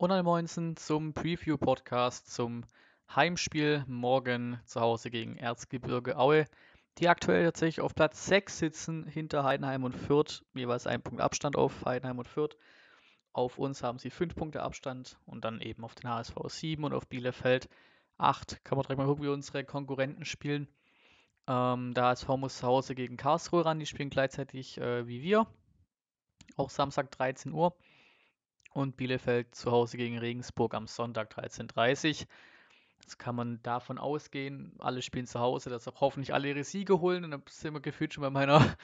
Und ein Moinsen zum Preview-Podcast zum Heimspiel morgen zu Hause gegen Erzgebirge Aue, die aktuell tatsächlich auf Platz 6 sitzen, hinter Heidenheim und Fürth, jeweils ein Punkt Abstand auf Heidenheim und Fürth. Auf uns haben sie 5 Punkte Abstand und dann eben auf den HSV 7 und auf Bielefeld 8. Kann man direkt mal gucken, wie unsere Konkurrenten spielen. Ähm, der HSV muss zu Hause gegen Karlsruhe ran, die spielen gleichzeitig äh, wie wir. Auch Samstag 13 Uhr und Bielefeld zu Hause gegen Regensburg am Sonntag 13.30 Uhr. Jetzt kann man davon ausgehen, alle spielen zu Hause, dass auch hoffentlich alle ihre Siege holen. Und dann sind wir gefühlt schon bei meiner,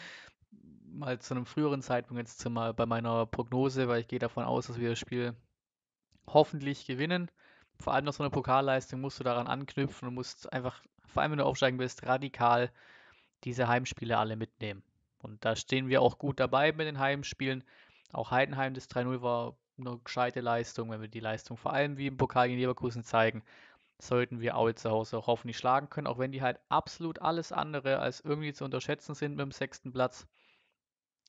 mal zu einem früheren Zeitpunkt jetzt mal bei meiner Prognose, weil ich gehe davon aus, dass wir das Spiel hoffentlich gewinnen. Vor allem nach so einer Pokalleistung musst du daran anknüpfen und musst einfach, vor allem wenn du aufsteigen willst, radikal diese Heimspiele alle mitnehmen. Und da stehen wir auch gut dabei mit den Heimspielen. Auch Heidenheim, das 3-0 war eine gescheite Leistung, wenn wir die Leistung vor allem wie im Pokal gegen Leverkusen zeigen, sollten wir Aue zu Hause auch hoffentlich schlagen können, auch wenn die halt absolut alles andere als irgendwie zu unterschätzen sind mit dem sechsten Platz.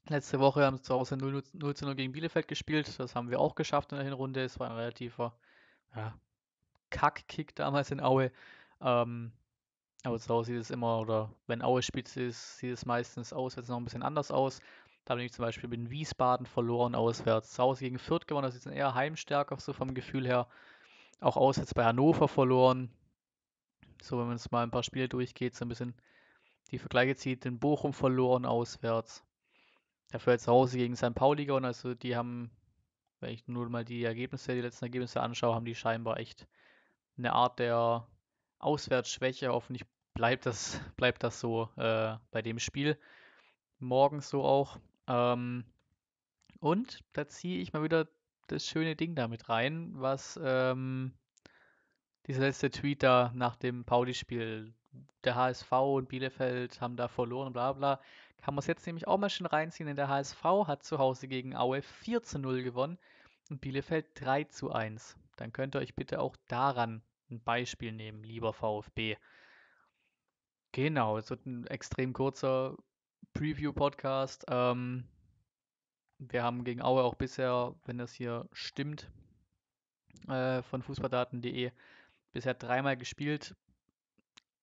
Letzte Woche haben sie zu Hause 0, zu 0 gegen Bielefeld gespielt. Das haben wir auch geschafft in der Hinrunde. Es war ein relativer ja, Kackkick damals in Aue. Ähm, aber zu Hause sieht es immer, oder wenn Aue spitze ist, sieht es meistens aus, jetzt noch ein bisschen anders aus. Da haben ich zum Beispiel in Wiesbaden verloren auswärts. Zu Hause gegen Fürth gewonnen, das ist eher heimstärker so vom Gefühl her. Auch auswärts bei Hannover verloren. So, wenn man es mal ein paar Spiele durchgeht, so ein bisschen die Vergleiche zieht. In Bochum verloren auswärts. Dafür jetzt zu Hause gegen St. Pauli gewonnen. Also die haben, wenn ich nur mal die Ergebnisse, die letzten Ergebnisse anschaue, haben die scheinbar echt eine Art der Auswärtsschwäche. Hoffentlich bleibt das, bleibt das so äh, bei dem Spiel. Morgen so auch. Ähm, und da ziehe ich mal wieder das schöne Ding damit rein, was ähm, dieser letzte Tweet da nach dem Pauli-Spiel, der HSV und Bielefeld haben da verloren, bla bla. Kann man es jetzt nämlich auch mal schön reinziehen, denn der HSV hat zu Hause gegen Aue 4 zu 0 gewonnen und Bielefeld 3 zu 1. Dann könnt ihr euch bitte auch daran ein Beispiel nehmen, lieber VfB. Genau, es wird ein extrem kurzer Preview-Podcast. Ähm, wir haben gegen Aue auch bisher, wenn das hier stimmt, äh, von fußballdaten.de bisher dreimal gespielt.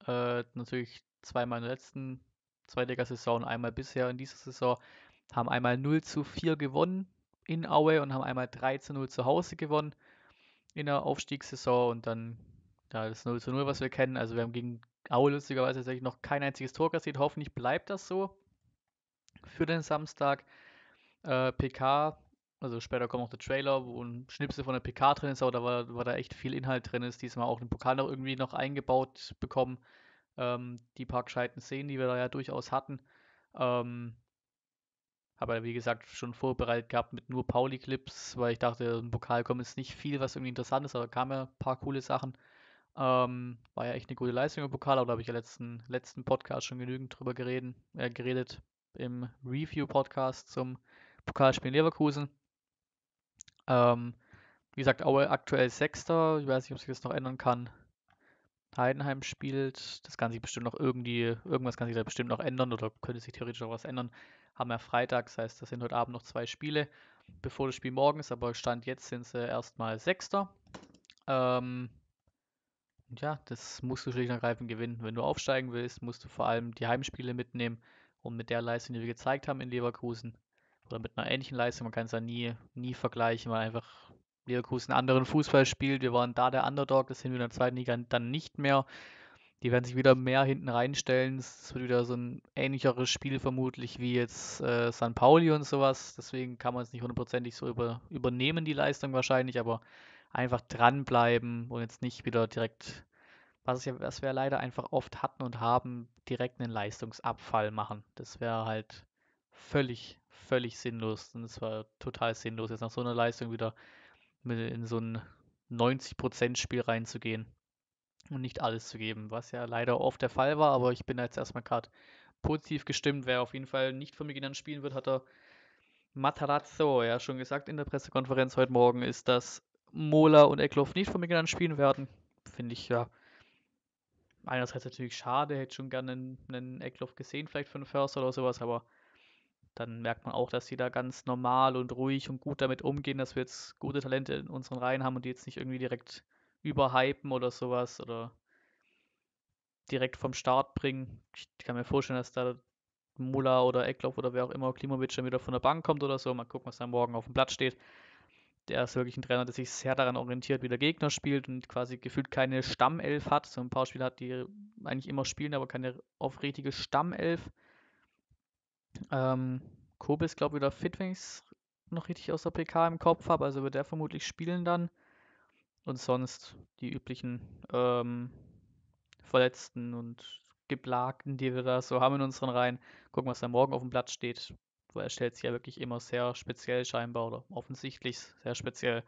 Äh, natürlich zweimal in der letzten Zweitligasaison und einmal bisher in dieser Saison. Haben einmal 0 zu 4 gewonnen in Aue und haben einmal 3 zu 0 zu Hause gewonnen in der Aufstiegssaison und dann ja, das 0 zu 0, was wir kennen. Also wir haben gegen Aue lustigerweise tatsächlich noch kein einziges Tor kassiert. Hoffentlich bleibt das so für den Samstag. Äh, PK, also später kommt auch der Trailer, wo ein Schnipsel von der PK drin ist, aber da war, war da echt viel Inhalt drin ist. Diesmal auch den Pokal noch irgendwie noch eingebaut bekommen. Ähm, die paar gescheiten Szenen, die wir da ja durchaus hatten. Ähm, ja, wie gesagt, schon vorbereitet gehabt mit nur Pauli-Clips, weil ich dachte, im Pokal kommt jetzt nicht viel, was irgendwie interessant ist, aber kamen ja ein paar coole Sachen. Ähm, war ja echt eine gute Leistung im Pokal, aber da habe ich ja letzten, letzten Podcast schon genügend drüber gereden, äh, geredet im Review-Podcast zum Pokalspiel in Leverkusen. Ähm, wie gesagt, Aue aktuell Sechster. Ich weiß nicht, ob sich das noch ändern kann. Heidenheim spielt. Das kann sich bestimmt noch irgendwie, irgendwas kann sich da bestimmt noch ändern oder könnte sich theoretisch auch was ändern. Haben ja Freitag, das heißt, das sind heute Abend noch zwei Spiele, bevor das Spiel morgens, aber Stand jetzt sind sie erstmal Sechster. Ähm, ja, das musst du schlicht und ergreifend gewinnen. Wenn du aufsteigen willst, musst du vor allem die Heimspiele mitnehmen. Und mit der Leistung, die wir gezeigt haben in Leverkusen, oder mit einer ähnlichen Leistung, man kann es ja nie, nie vergleichen, weil einfach Leverkusen einen anderen Fußball spielt. Wir waren da der Underdog, das sind wir in der zweiten Liga dann nicht mehr. Die werden sich wieder mehr hinten reinstellen. Es wird wieder so ein ähnlicheres Spiel vermutlich wie jetzt äh, San Pauli und sowas. Deswegen kann man es nicht hundertprozentig so über, übernehmen, die Leistung wahrscheinlich, aber einfach dranbleiben und jetzt nicht wieder direkt was, ja, was wir leider einfach oft hatten und haben, direkt einen Leistungsabfall machen. Das wäre halt völlig, völlig sinnlos. Und es war total sinnlos, jetzt nach so einer Leistung wieder in so ein 90%-Spiel reinzugehen und nicht alles zu geben, was ja leider oft der Fall war, aber ich bin jetzt erstmal gerade positiv gestimmt. Wer auf jeden Fall nicht von mir genannt spielen wird, hat er Matarazzo ja schon gesagt in der Pressekonferenz heute Morgen, ist, dass Mola und Eckloff nicht von mir genannt spielen werden. Finde ich ja einerseits natürlich schade, hätte schon gerne einen, einen Eckloff gesehen, vielleicht für einen Förster oder sowas, aber dann merkt man auch, dass sie da ganz normal und ruhig und gut damit umgehen, dass wir jetzt gute Talente in unseren Reihen haben und die jetzt nicht irgendwie direkt überhypen oder sowas oder direkt vom Start bringen. Ich kann mir vorstellen, dass da Muller oder Eckloff oder wer auch immer Klimovic dann wieder von der Bank kommt oder so. Mal gucken, was da morgen auf dem Platz steht. Der ist wirklich ein Trainer, der sich sehr daran orientiert, wie der Gegner spielt und quasi gefühlt keine Stammelf hat. So ein paar Spieler hat, die eigentlich immer spielen, aber keine aufrichtige Stammelf. Ähm, Kobe ist, glaube ich, wieder fit, wenn ich es noch richtig aus der PK im Kopf habe. Also wird der vermutlich spielen dann. Und sonst die üblichen ähm, Verletzten und Geplagten, die wir da so haben in unseren Reihen. Gucken, was da morgen auf dem Platz steht weil er stellt sich ja wirklich immer sehr speziell scheinbar oder offensichtlich sehr speziell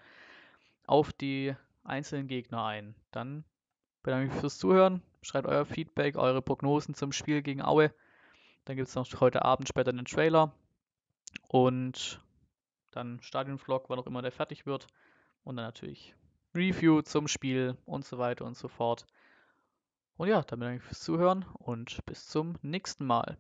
auf die einzelnen Gegner ein. Dann bedanke ich mich fürs Zuhören, schreibt euer Feedback, eure Prognosen zum Spiel gegen Aue. Dann gibt es noch heute Abend später einen Trailer und dann Stadionvlog, wann auch immer der fertig wird. Und dann natürlich Review zum Spiel und so weiter und so fort. Und ja, dann bedanke ich mich fürs Zuhören und bis zum nächsten Mal.